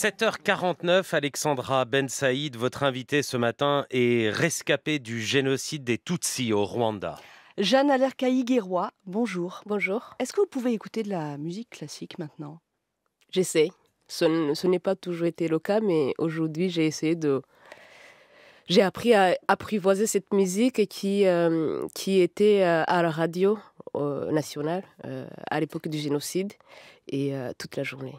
7h49, Alexandra Ben Saïd, votre invitée ce matin est rescapée du génocide des Tutsis au Rwanda. Jeanne Alercaï Guerrois. bonjour. Bonjour. Est-ce que vous pouvez écouter de la musique classique maintenant J'essaie. Ce, n'est pas toujours été le cas, mais aujourd'hui j'ai essayé de... J'ai appris à apprivoiser cette musique qui, euh, qui était euh, à la radio nationale euh, à l'époque du génocide et toute la journée.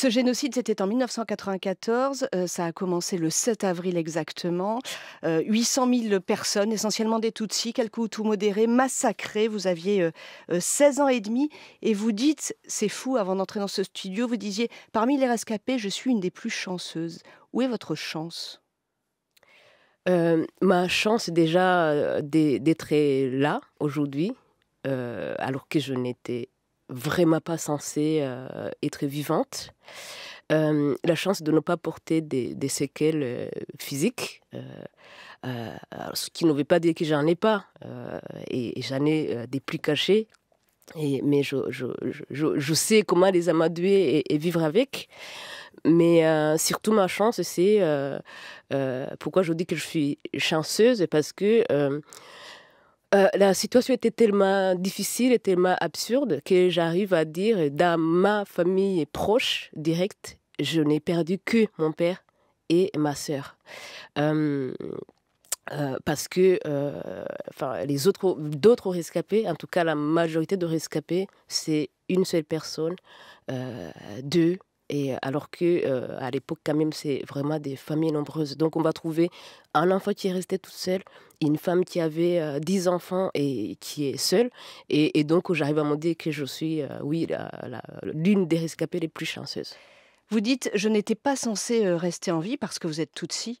Ce génocide, c'était en 1994. Euh, ça a commencé le 7 avril exactement. 800 euh, 000 personnes, essentiellement des Tutsis, quelques tout modérés, massacrés. Vous aviez 16 euh, ans et demi. Et vous dites, c'est fou, avant d'entrer dans ce studio, vous disiez, parmi les rescapés, je suis une des plus chanceuses. Où est votre chance Ma chance, déjà, d'être là aujourd'hui, alors que je n'étais vraiment pas censée euh, être vivante. Euh, la chance de ne pas porter des, séquelles euh, physiques, ce qui ne veut pas dire que j'en ai pas, et, j'en ai des plus cachés, et, mais je, sais comment les amadouer et, vivre avec. Mais surtout, ma chance, c'est pourquoi je dis que je suis chanceuse, parce que euh, la situation était tellement difficile et tellement absurde que j'arrive à dire dans ma famille proche, directe, je n'ai perdu que mon père et ma sœur. Euh, euh, parce que enfin, les autres, d'autres rescapés, en tout cas la majorité de rescapés, c'est une seule personne, deux, et euh, alors que euh, à l'époque, quand même, c'est vraiment des familles nombreuses. Donc, on va trouver un enfant qui est resté toute seul, une femme qui avait 10 euh, enfants et qui est seule. Et, donc, j'arrive à me dire que je suis, oui, l'une des rescapées les plus chanceuses. Vous dites, je n'étais pas censée rester en vie parce que vous êtes Tutsi. si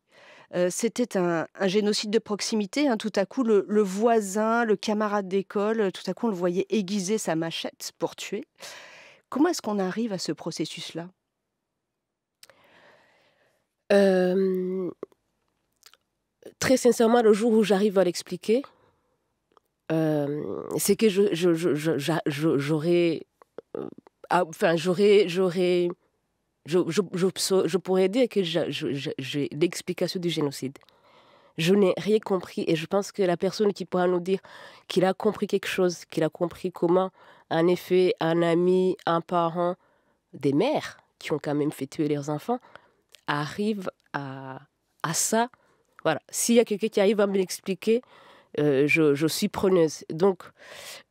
c'était un, génocide de proximité. Hein. Tout à coup, le voisin, le camarade d'école, tout à coup, on le voyait aiguiser sa machette pour tuer. Comment est-ce qu'on arrive à ce processus-là euh, très sincèrement, le jour où j'arrive à l'expliquer, euh, c'est que j'aurais je, euh, ah, enfin, j'aurais, j'aurais, je, je, pourrais dire que j'ai l'explication du génocide. Je n'ai rien compris et je pense que la personne qui pourra nous dire qu'il a compris quelque chose, qu'il a compris comment, en effet, un ami, un parent, des mères qui ont quand même fait tuer leurs enfants, arrive à, ça, voilà. S'il y a quelqu'un qui arrive à me l'expliquer, euh, je, je, suis preneuse. Donc,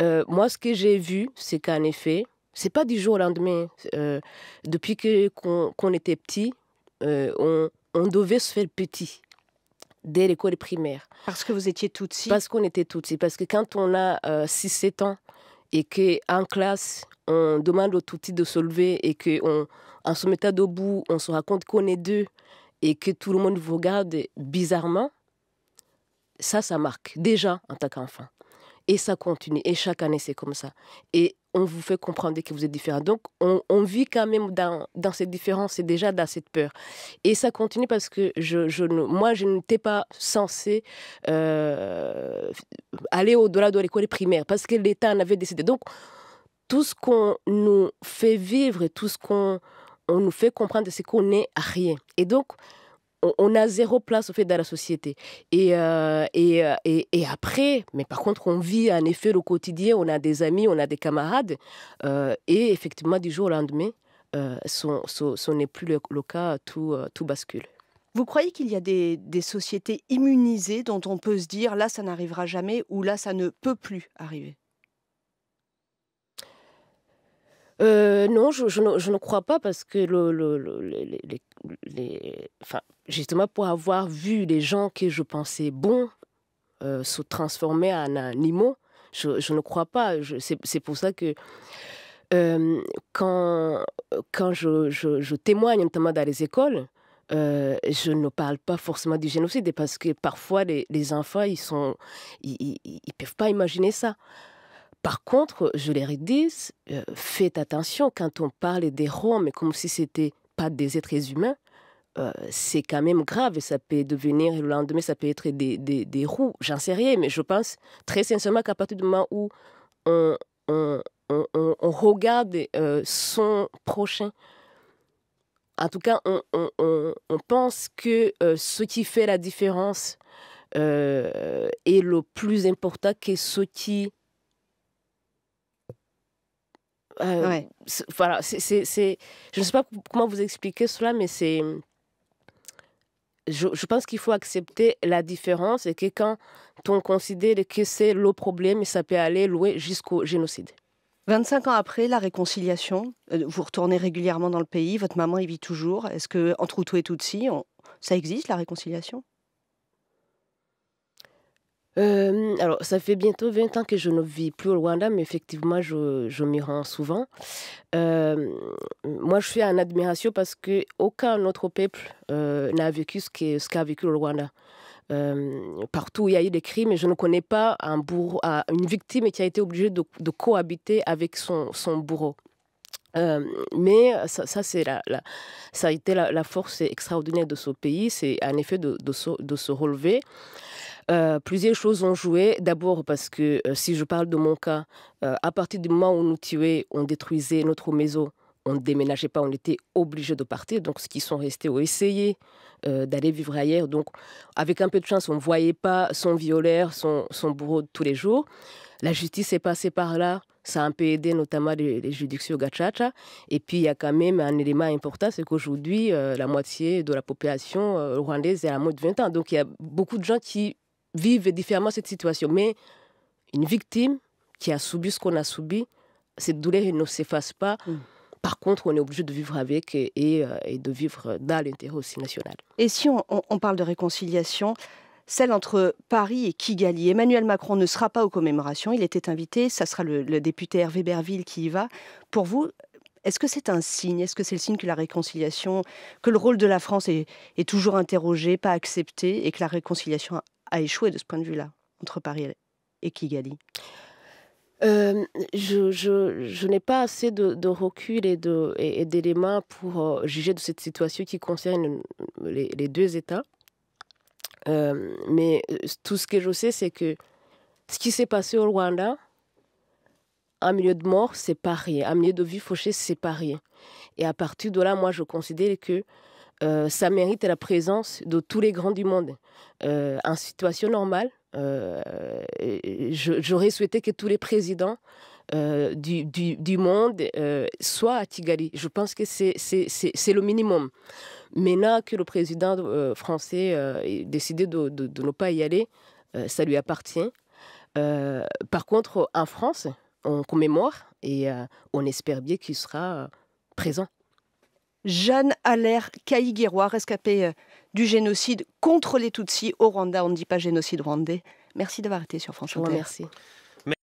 euh, moi, ce que j'ai vu, c'est qu'en effet, c'est pas du jour au lendemain. Euh, depuis que qu'on était petit, on, on, devait se faire petit dès l'école primaire. Parce que vous étiez toutes Parce qu'on était toutes Parce que quand on a 6-7 ans, et en classe, on demande aux tout de se lever et on, en se mettant debout, on se raconte qu'on est deux et que tout le monde vous regarde bizarrement, ça, ça marque déjà en tant qu'enfant. Et ça continue. Et chaque année, c'est comme ça. Et on vous fait comprendre que vous êtes différent. Donc, on, vit quand même dans, cette différence et déjà dans cette peur. Et ça continue parce que je, moi, je n'étais pas censée euh, aller au-delà de l'école primaire parce que l'État en avait décidé. Donc, tout ce qu'on nous fait vivre, tout ce qu'on nous fait comprendre, c'est qu'on n'est rien. Et donc, on, a zéro place au fait dans la société. Euh, euh, et, après, mais par contre, on vit en effet le quotidien, on a des amis, on a des camarades. Euh, et effectivement, du jour au lendemain, ce n'est plus le, cas, tout, bascule. Vous croyez qu'il y a des, des, sociétés immunisées dont on peut se dire là ça n'arrivera jamais ou là ça ne peut plus arriver Euh, non, je, ne, crois pas parce que le, les, justement pour avoir vu les gens que je pensais bons euh, se transformer en animaux, je, ne crois pas. C'est pour ça que euh, quand, quand je, témoigne notamment dans les écoles, je ne parle pas forcément du génocide parce que parfois les, enfants, ils ne peuvent pas imaginer ça. Par contre, je les redis, euh, faites attention quand on parle des Roms comme si c'était pas des êtres humains, euh, c'est quand même grave. et Ça peut devenir, le lendemain, ça peut être des, des, des roues, j'en sais rien, mais je pense très sincèrement qu'à partir du moment où on, on, regarde euh, son prochain, en tout cas, on, pense que ce qui fait la différence est le plus important que ce qui euh, ouais. Voilà, c'est, je ne sais pas comment vous expliquer cela, mais c'est. Je, pense qu'il faut accepter la différence et que quand on considère que c'est le problème, ça peut aller loin jusqu'au génocide. 25 ans après la réconciliation, euh, vous retournez régulièrement dans le pays, votre maman y vit toujours. Est-ce que entre et Tutsi, on... ça existe la réconciliation euh, alors, ça fait bientôt 20 ans que je ne vis plus au Rwanda, mais effectivement, je, m'y rends souvent. Euh, moi, je suis en admiration parce que aucun autre peuple euh, n'a vécu ce qu'a vécu le Rwanda. partout il y a eu des crimes, mais je ne connais pas un bourreau, une victime qui a été obligée de, cohabiter avec son, bourreau. mais ça, ça c'est la, ça a été la, force extraordinaire de ce pays, c'est en effet de, de se relever plusieurs choses ont joué. D'abord parce que si je parle de mon cas, à partir du moment où nous tuait, on détruisait notre maison, on ne déménageait pas, on était obligé de partir. Donc ceux qui sont restés ont essayé d'aller vivre ailleurs. Donc avec un peu de chance, on ne voyait pas son violaire, son, son bourreau tous les jours. La justice est passée par là. Ça a un peu aidé notamment les, les juridictions gachacha. Et puis il y a quand même un élément important, c'est qu'aujourd'hui, la moitié de la population rwandaise est à moins de 20 ans. Donc il y a beaucoup de gens qui vivent différemment cette situation. Mais une victime qui a subi ce qu'on a subi, cette douleur ne s'efface pas. Mm. Par contre, on est obligé de vivre avec et, euh, de vivre dans l'intérêt aussi national. Et si on, parle de réconciliation, celle entre Paris et Kigali, Emmanuel Macron ne sera pas aux commémorations, il était invité, ça sera le, député Hervé Berville qui y va. Pour vous, est-ce que c'est un signe Est-ce que c'est le signe que la réconciliation, que le rôle de la France est, est toujours interrogé, pas accepté, et que la réconciliation a échoué de ce point de vue-là, entre Paris et Kigali euh, je, n'ai pas assez de, recul et, d'éléments pour euh, juger de cette situation qui concerne les, deux États. Euh, mais tout ce que je sais, c'est que ce qui s'est passé au Rwanda, un milieu de mort, c'est Paris. Un milieu de vie fauchée, c'est Paris. Et à partir de là, moi, je considère que euh, ça mérite la présence de tous les grands du monde. Euh, en situation normale, euh, j'aurais souhaité que tous les présidents du, du, du, monde soient à Tigali. Je pense que c'est le minimum. Maintenant que le président français a décidé de, de, de, ne pas y aller, ça lui appartient. par contre, en France, on commémore et on espère bien qu'il sera présent. Jeanne Allaire Kaïguerrois, rescapée euh, du génocide contre les Tutsis au Rwanda. On ne dit pas génocide rwandais. Merci d'avoir été sur France Inter. Merci.